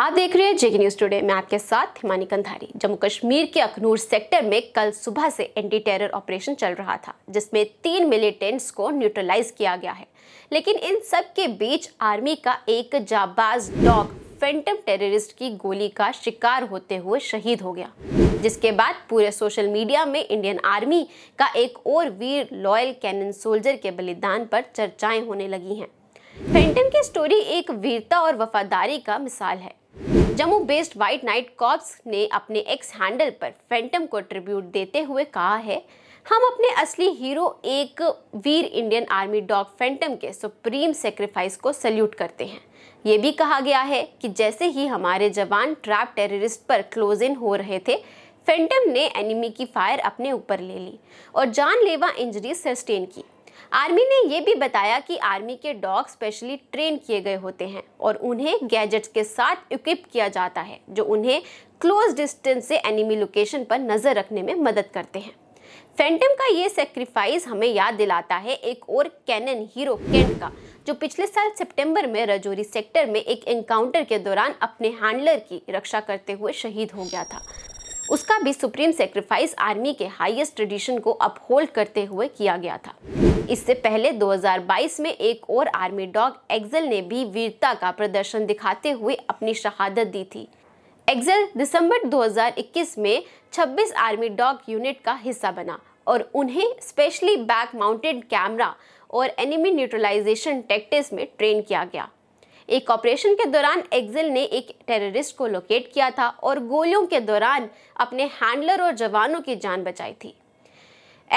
आप देख रहे हैं जेके न्यूज टुडे मैं आपके साथ हिमानी कंधारी जम्मू कश्मीर के अखनूर सेक्टर में कल सुबह से एंटी टेरर ऑपरेशन चल रहा था जिसमें तीन मिलिटेंट्स को न्यूट्रलाइज किया गया है लेकिन इन सब के बीच आर्मी का एक जाबाज डॉग फेंटम टेररिस्ट की गोली का शिकार होते हुए शहीद हो गया जिसके बाद पूरे सोशल मीडिया में इंडियन आर्मी का एक और वीर लॉयल कैनन सोल्जर के बलिदान पर चर्चाएं होने लगी हैं फैंटम की स्टोरी एक वीरता और वफादारी का मिसाल है Jammu based white knight corps ने अपने एक्स हैंडल पर फैंटम को ट्रिब्यूट देते हुए कहा है हम अपने असली हीरो एक वीर इंडियन आर्मी डॉग फैंटम के सुप्रीम सेक्रीफाइस को सल्यूट करते हैं ये भी कहा गया है कि जैसे ही हमारे जवान ट्रैप टेररिस्ट पर क्लोज इन हो रहे थे फैंटम ने एनिमी की फायर अपने ऊपर ले ली और जानलेवा इंजरी सस्टेन की आर्मी ने यह भी बताया कि आर्मी के डॉग स्पेशली ट्रेन किए गए होते हैं और उन्हें गैजेट्स के साथ इक्विप किया जाता है जो उन्हें क्लोज डिस्टेंस से एनिमी लोकेशन पर नज़र रखने में मदद करते हैं फैंटम का ये सेक्रीफाइस हमें याद दिलाता है एक और कैनन हीरो कैंट का जो पिछले साल सितंबर में रजौरी सेक्टर में एक एनकाउंटर के दौरान अपने हैंडलर की रक्षा करते हुए शहीद हो गया था उसका भी सुप्रीम सेक्रीफाइस आर्मी के हाईएस्ट ट्रेडिशन को अपहोल्ड करते हुए किया गया था इससे पहले 2022 में एक और आर्मी डॉग एक्सल ने भी वीरता का प्रदर्शन दिखाते हुए अपनी शहादत दी थी एक्सल दिसंबर 2021 में 26 आर्मी डॉग यूनिट का हिस्सा बना और उन्हें स्पेशली बैक माउंटेड कैमरा और एनिमी न्यूट्रलाइजेशन टेक्टिस में ट्रेन किया गया एक ऑपरेशन के दौरान एक्जिल ने एक टेररिस्ट को लोकेट किया था और गोलियों के दौरान अपने हैंडलर और जवानों की जान बचाई थी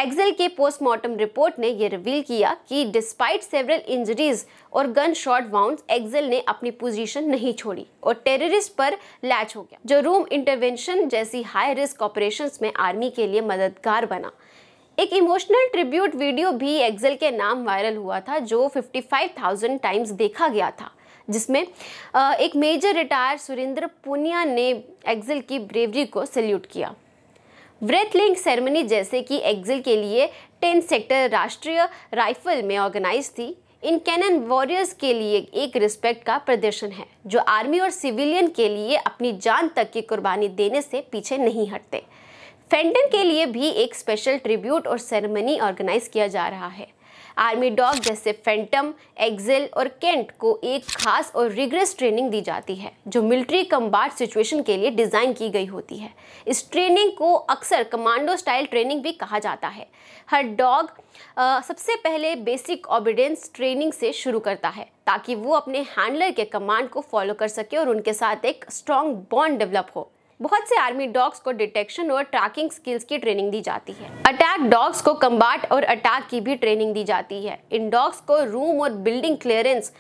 एक्जिल के पोस्टमार्टम रिपोर्ट ने यह रिवील किया कि डिस्पाइट सेवरल इंजरीज और गन शॉट वाउंड एक्जिल ने अपनी पोजीशन नहीं छोड़ी और टेररिस्ट पर लैच हो गया जो रूम इंटरवेंशन जैसी हाई रिस्क ऑपरेशन में आर्मी के लिए मददगार बना एक इमोशनल ट्रिब्यूट वीडियो भी एक्सेल के नाम वायरल हुआ था जो 55,000 टाइम्स देखा गया था जिसमें एक मेजर रिटायर सुरेंद्र पुनिया ने एक्जिल की ब्रेवरी को सल्यूट किया व्रत लिंक सेरेमनी जैसे कि एक्जिल के लिए टेन सेक्टर राष्ट्रीय राइफल में ऑर्गेनाइज थी इन कैनन वॉरियर्स के लिए एक रिस्पेक्ट का प्रदर्शन है जो आर्मी और सिविलियन के लिए अपनी जान तक की कुर्बानी देने से पीछे नहीं हटते फेंडन के लिए भी एक स्पेशल ट्रिब्यूट और सेरेमनी ऑर्गेनाइज किया जा रहा है आर्मी डॉग जैसे फैंटम एक्सेल और केंट को एक खास और रिग्रेस ट्रेनिंग दी जाती है जो मिलिट्री कम्बाट सिचुएशन के लिए डिज़ाइन की गई होती है इस ट्रेनिंग को अक्सर कमांडो स्टाइल ट्रेनिंग भी कहा जाता है हर डॉग सबसे पहले बेसिक ऑबिडेंस ट्रेनिंग से शुरू करता है ताकि वो अपने हैंडलर के कमांड को फॉलो कर सके और उनके साथ एक स्ट्रॉन्ग बॉन्ड डेवलप हो बहुत से आर्मी डॉग्स को डिटेक्शन और ट्रैकिंग स्किल्स की ट्रेनिंग दी जाती है अटैक डॉग्स को कम्बाट और अटैक की भी ट्रेनिंग दी जाती है इन डॉग्स को रूम और building clearance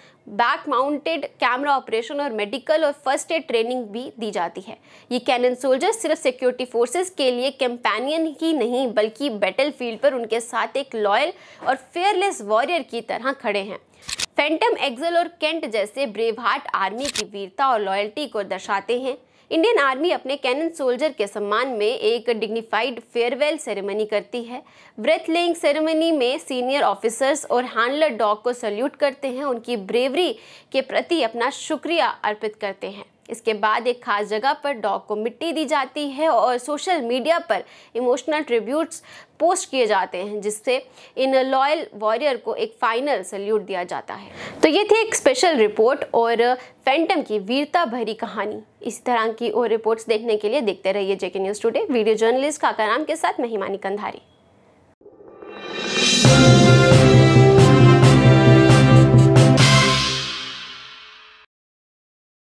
back mounted camera operation और मेडिकल और फर्स्ट एड ट्रेनिंग भी दी जाती है ये कैनन सोल्जर्स सिर्फ सिक्योरिटी फोर्सेस के लिए कैंपेनियन ही नहीं बल्कि बैटल फील्ड पर उनके साथ एक लॉयल और फेयरलेस वॉरियर की तरह खड़े हैं फैंटम एक्सल और केंट जैसे ब्रेव हार्ट आर्मी की वीरता और लॉयल्टी को दर्शाते हैं इंडियन आर्मी अपने कैनन सोल्जर के सम्मान में एक डिग्निफाइड फेयरवेल सेरेमनी करती है ब्रेथ लेइंग सेरेमनी में सीनियर ऑफिसर्स और हैंडलर डॉग को सल्यूट करते हैं उनकी ब्रेवरी के प्रति अपना शुक्रिया अर्पित करते हैं इसके बाद एक खास जगह पर डॉग को मिट्टी दी जाती है और सोशल मीडिया पर इमोशनल ट्रिब्यूट्स पोस्ट किए जाते हैं जिससे इन लॉयल वॉरियर को एक फाइनल सल्यूट दिया जाता है तो ये थी एक स्पेशल रिपोर्ट और फैंटम की वीरता भरी कहानी इस तरह की और रिपोर्ट्स देखने के लिए देखते रहिए JK news today video journalist काका नाम के साथ महिमानी कंधारी